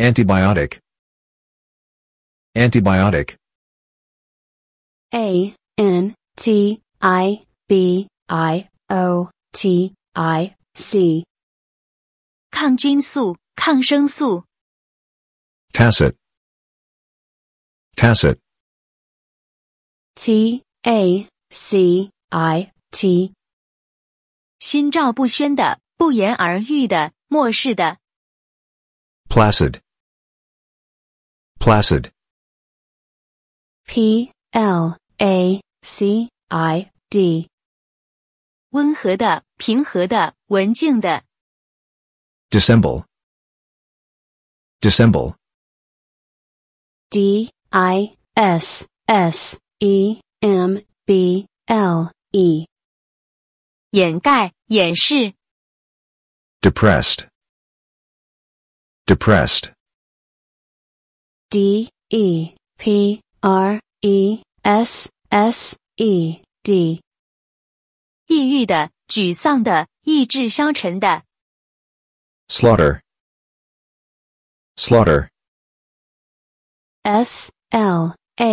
Antibiotic. Antibiotic. A n t i b i o t i c. A N T I B I O T I C。抗菌素、抗生素。Tacit。Tacit。T placid Placid. P L A C I D。温和的、平和的、文静的。Dissemble. Dissemble. D I S S E M B L E。掩盖、掩饰。Depressed. Depressed. Depressed，抑郁的、沮丧的、意志消沉的。Slaughter，slaughter，slaughter，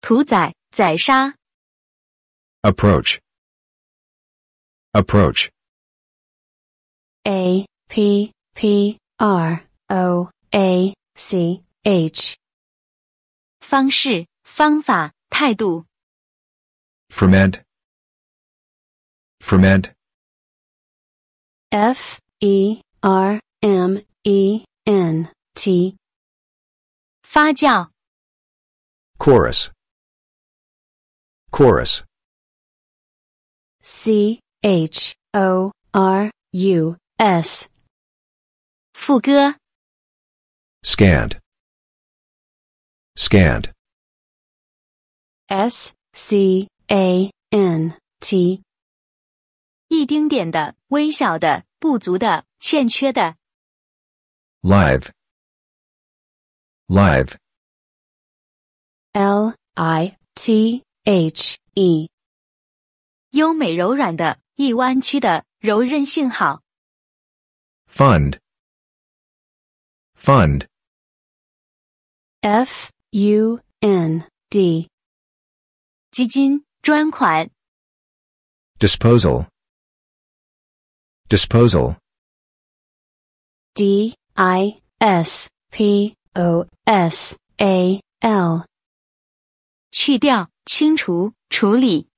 屠宰、宰杀。Approach，approach。A P P R O A C H。方式、方法、态度。Ferment, ferment. F E R M E N T。发酵。Chorus, chorus. C H O R U S，副歌。Scant，scant，S C A N T，一丁点的、微小的、不足的、欠缺的。Live，live，L I T H E，优美柔软的、易弯曲的、柔韧性好。Fund. Fund. F U N D. 基金专款。Disposal. Disposal. D I S P O S A L. 去掉、清除、处理。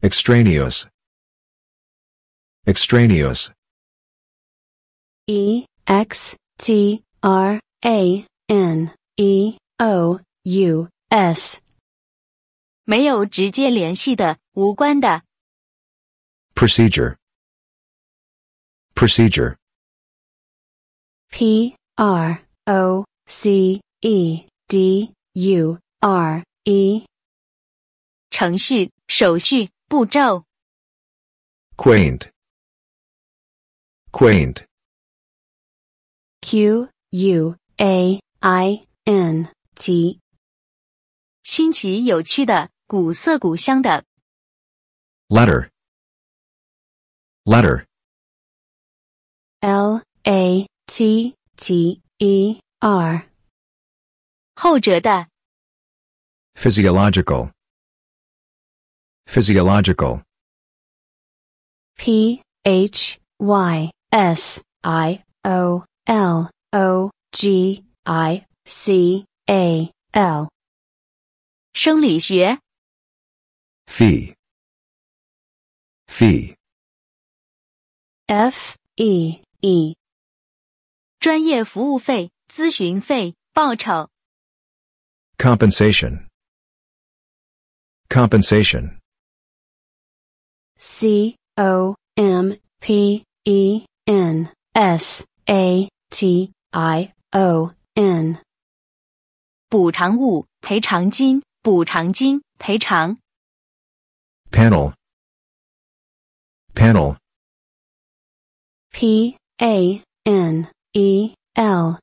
Extraneous. Extraneous. E X T R A N E O U S，没有直接联系的，无关的。Procedure，Procedure，P R O C E D U R E，程序、手续、步骤。Quaint，Quaint。Q U A I N T，新奇有趣的，古色古香的。Letter，Letter，L A T T E R，后者的。Physiological，Physiological，P H Y S I O。L O G I C A L 生理学。Fee。Fee。F E E 专业服务费、咨询费、报酬。Compensation。Compensation。C O M P E N S A T I O N，补偿物、赔偿金、补偿金、赔偿。Panel，panel，P A N E L，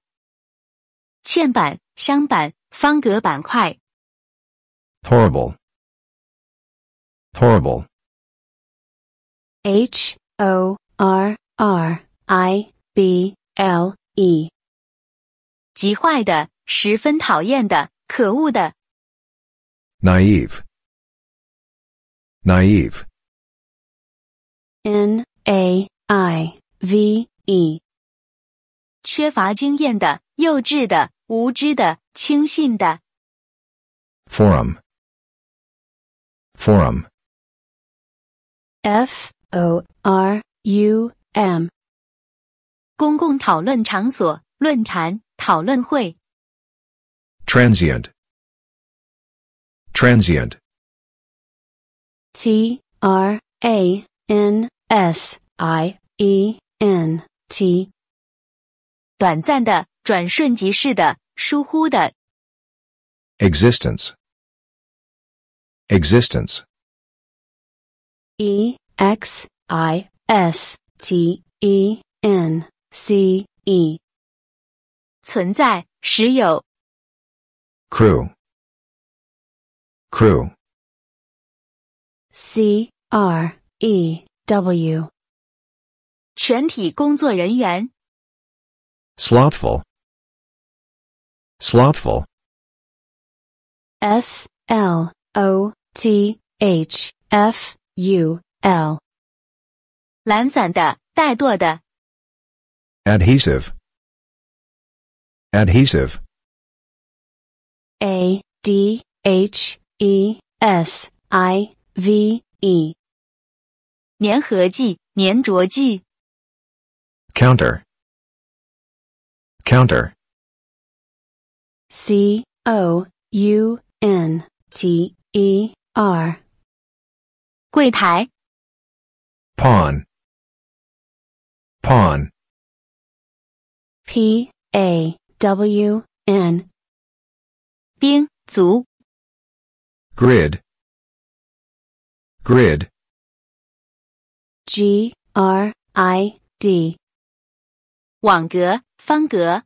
嵌板、镶板、方格板块。Horrible，horrible，H O R R I B。L E，极坏的，十分讨厌的，可恶的。Naive，naive，N A I V E，缺乏经验的，幼稚的，无知的，轻信的。Forum，forum，F O R U M。公共讨论场所、论坛、讨论会。Transient, transient, T R A N S I E N T。短暂的、转瞬即逝的、疏忽的。Existence, existence, E X I S T E N。c e 存在时有 crew crew c r e w 全体工作人员 s l o t h f u l s l o t h f u l s l o t h f u l 懒散的、怠惰的。Adhesive. Adhesive. A D H E S I V E. 粘合剂、粘着剂。Counter. Counter. C O U N T E R. 柜台。Pawn. Pawn. P A W N 兵卒 grid grid G R I D 网格方格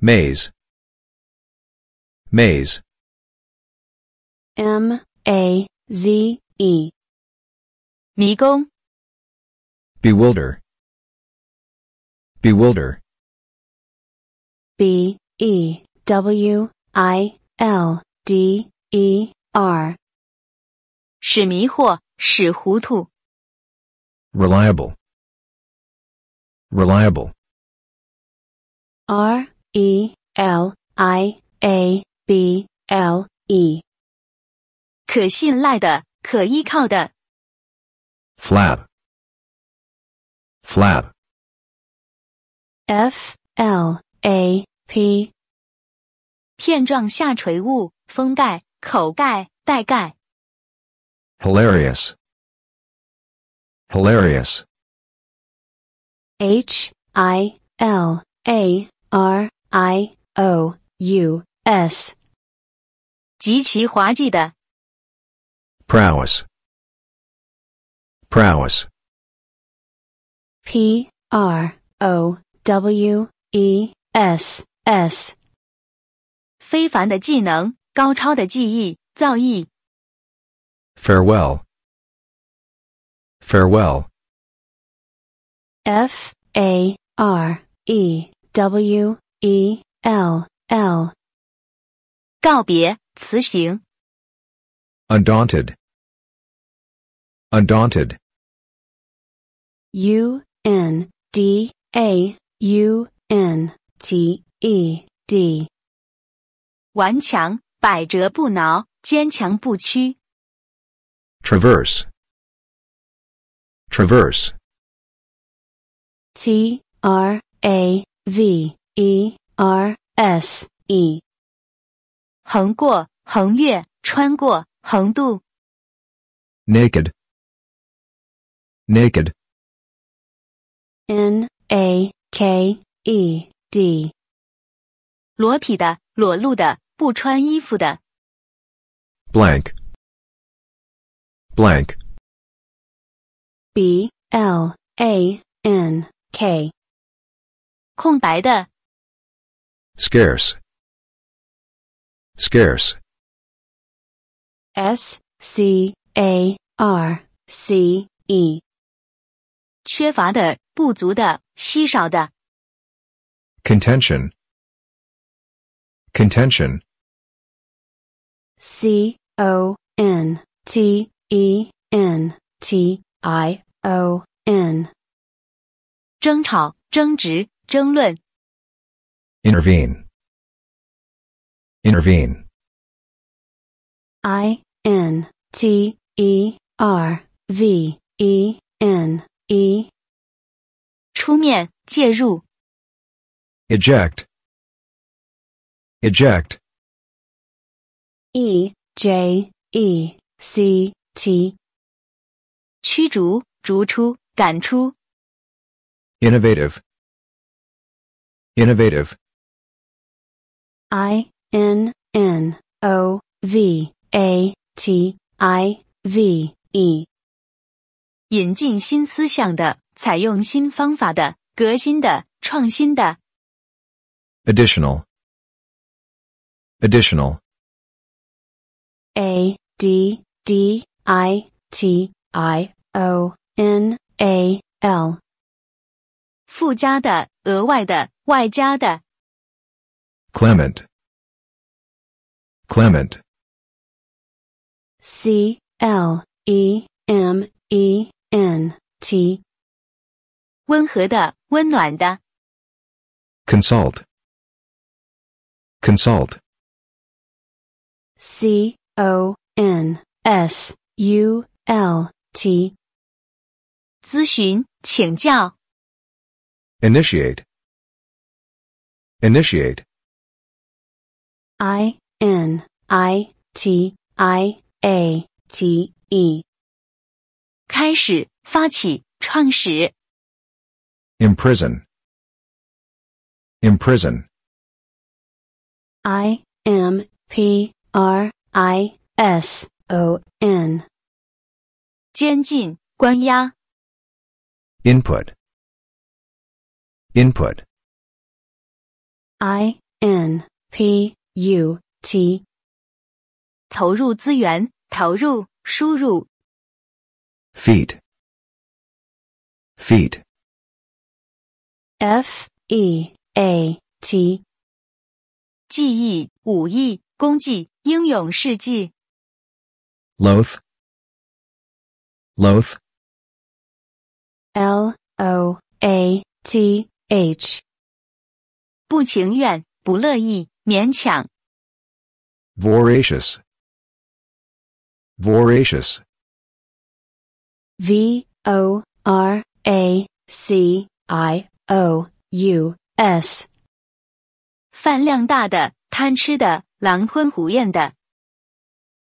maze maze M A Z E 迷宫 bewilder bewilder B E W I L D E R，使迷惑，使糊涂。reliable, reliable. R E L I A B L E，可信赖的，可依靠的。flap, flap. F L a p 片状下垂物封盖口盖袋盖 hilarious hilarious h i l a r i o u s 极其滑稽的 prowess prowess p r o w e S S。非凡的技能，高超的技艺，造诣。Farewell, farewell. F A R E W E L L。告别，辞行。Undaunted, undaunted. U N D A U N T E D，顽强，百折不挠，坚强不屈。Traverse，traverse，T R A V E R S E，横过，横越，穿过，横渡。Naked，naked，N A K E。D，裸体的、裸露的、不穿衣服的。Blank，Blank，B L A N K，空白的。Scarce，Scarce，S C A R C E，缺乏的、不足的、稀少的。Contention. Contention. C O N T E N T I O N。争吵、争执、争论。Intervene. Intervene. I N T E R V E N E。出面、介入。Eject. Eject. E J E C T。驱逐、逐出、赶出。Innovative. Innovative. innovative, A T I V E。引进新思想的，采用新方法的，革新的，创新的。Additional. Additional. A D D I Clement. Clement. M E N T。温和的、温暖的。Consult。Consult. Consult. S U L T。咨询、请教。Initiate. Initiate. I N I T I A T E。开始、发起、创始。Imprison. Imprison. I m p r i s o n，监禁、关押。Input，Input，I n p u t，投入资源、投入、输入。Feet，Feet，F e a t。技艺、武艺、功绩、英勇事迹。Loath, loath, l-o-a-t-h，不情愿、不乐意、勉强。Voracious, voracious, v-o-r-a-c-i-o-u-s。饭量大的、贪吃的、狼吞虎咽的。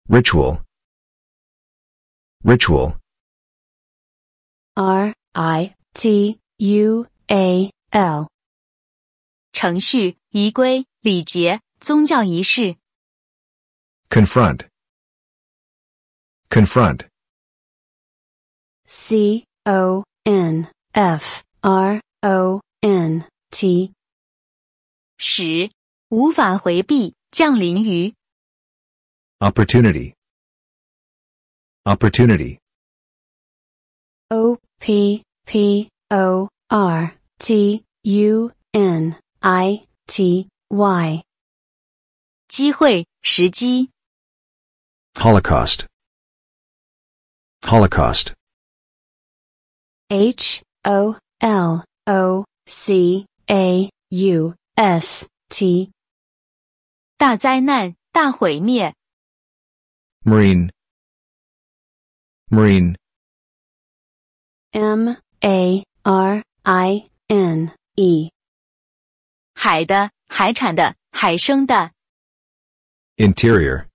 ritual，ritual，r i t u a l，程序、仪规、礼节、宗教仪式。confront，confront，c o n f r o n t。十无法回避降临于。Opportunity, opportunity, opportunity, 机会、时机。Holocaust, Holocaust, Holocaust, Holocaust. S T 大灾难、大毁灭。Marine Marine M A R I N E 海的、海产的、海生的。Interior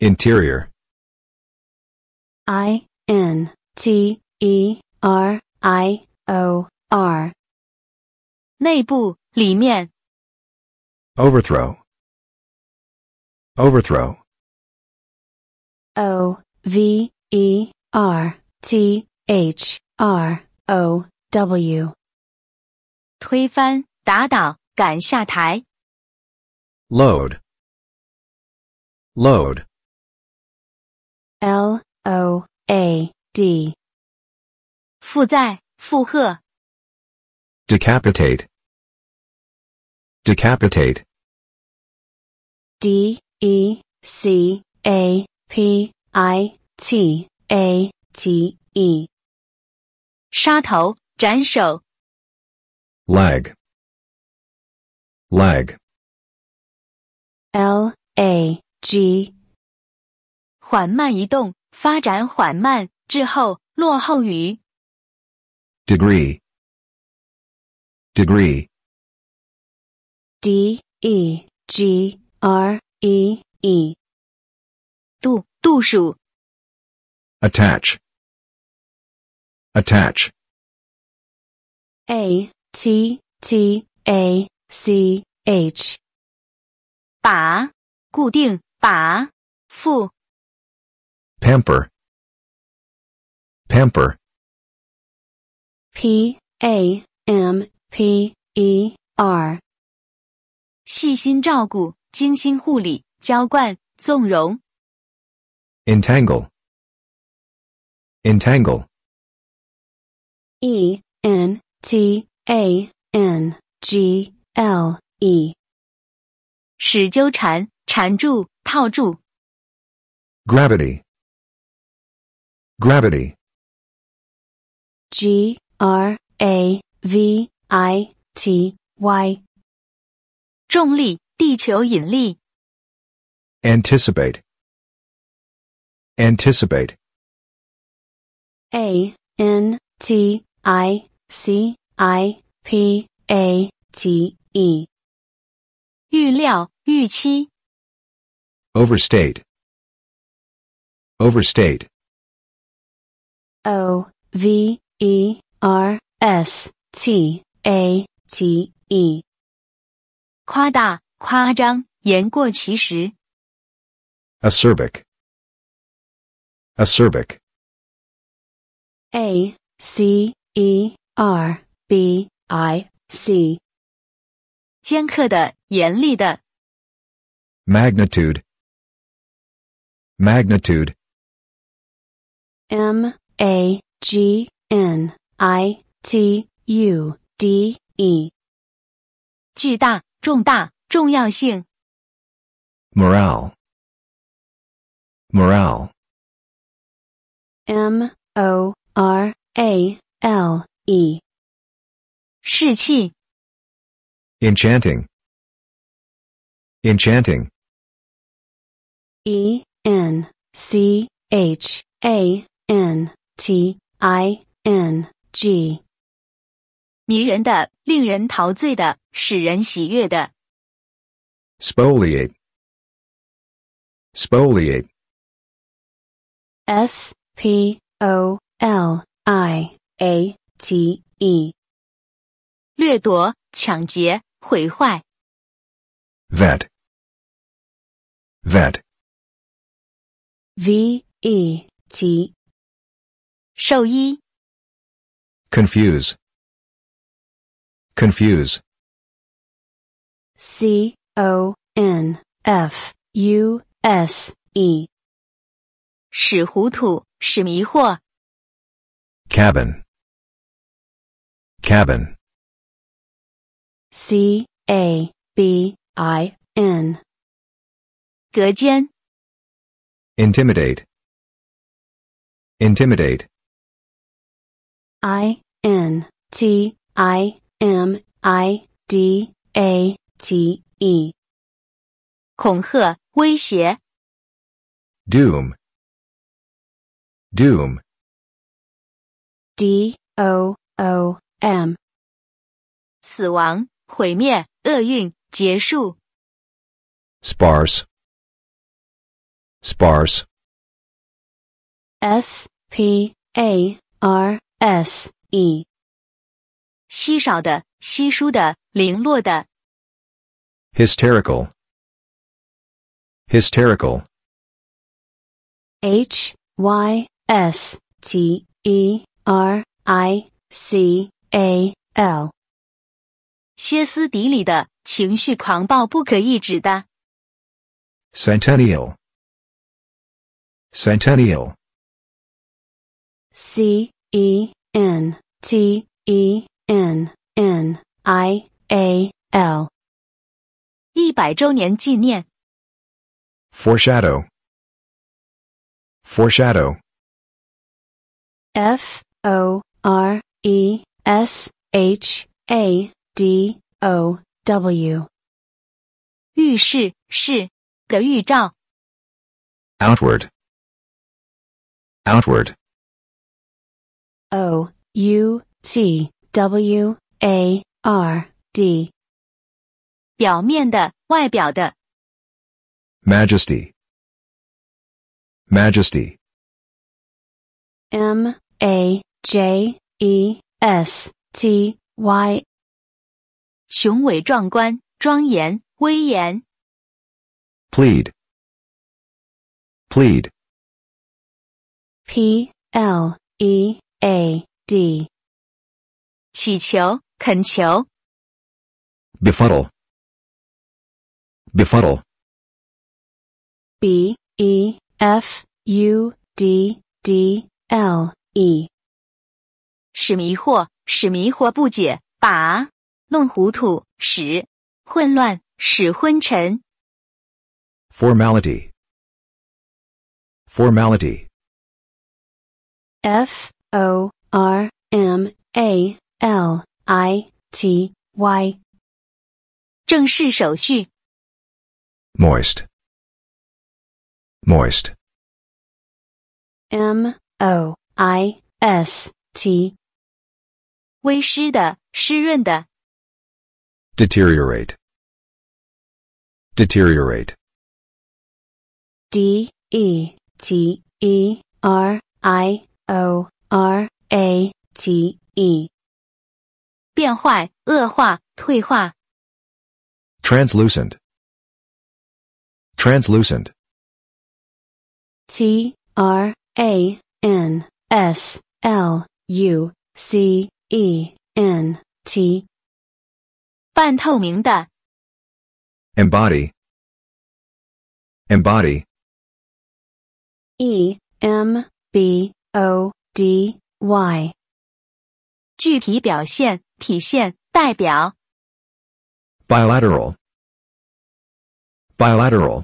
Interior I N T E R I O R 内部里面。overthrow overthrow o v e r t h r o w 推翻、打倒、赶下台。load load l o Decapitate. Decapitate. D E C A P I T A T E。杀头，斩首。Leg. Leg. L Degree. Degree. D E G R E E 度度数 attach attach A T T A C H 把固定把附 pamper pamper P A M P E R 细心照顾，精心护理，浇灌，纵容。Entangle, entangle, e n t a n g l e，使纠缠、缠住、套住。Gravity, gravity, gravity, 重力，地球引力。Anticipate. Anticipate. A N T I C I P A T E. 预料，预期。Overstate. Overstate. O V E R S T A T E. 夸大、夸张、言过其实。acerbic, acerbic, a c e r b i c，尖刻的、严厉的。magnitude, magnitude, m a g n i t u d e，巨大。重大重要性。Morale, morale, m o r a l e, 士气。Enchanting, enchanting, e n c h a n t i n g, 迷人的令人陶醉的。使人喜悦的。Spoliate. Spoliate. S P O L I A T E. 掠夺、抢劫、毁坏。Vet. Vet. V E T. 兽医。Confuse. Confuse. C O N F U S E，使糊涂，使迷惑。Cabin, cabin. C A Intimidate, intimidate. I N T I M I D A 及 E，恐吓、威胁。doom doom d o o m 死亡、毁灭、厄运、结束。sparse sparse s p a r s e 稀少的、稀疏的、零落的。Hysterical. Hysterical. H Y S T E R I C A L。歇斯底里的情绪狂暴，不可抑制的。Centennial. Centennial. C E N T E N N I A L. 一百周年纪念。Foreshadow, foreshadow. F O R E S H A D O W. 预示是的预兆。Outward, outward. O U T W A R D. 表面的、外表的。majesty, majesty, m a j e s t y，雄伟壮观、庄严、威严。plead, plead, p l e a d，祈求、恳求。befuddle。befuddle，b e f u d d l e，使迷惑，使迷惑不解，把弄糊涂，使混乱，使昏沉。formality，formality，f o r m a l i t y，正式手续。Moist. Moist. M O I S T. 微湿的，湿润的。Deteriorate. Deteriorate. D E T E R I O R A T E. 变坏、恶化、退化。Translucent. Translucent. T R A N S L U C E N T。半透明的。Embody. Embody. E M B Bilateral. Bilateral.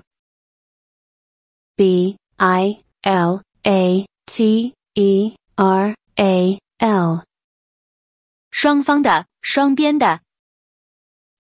B I L A T E R A L. 双方的，双边的。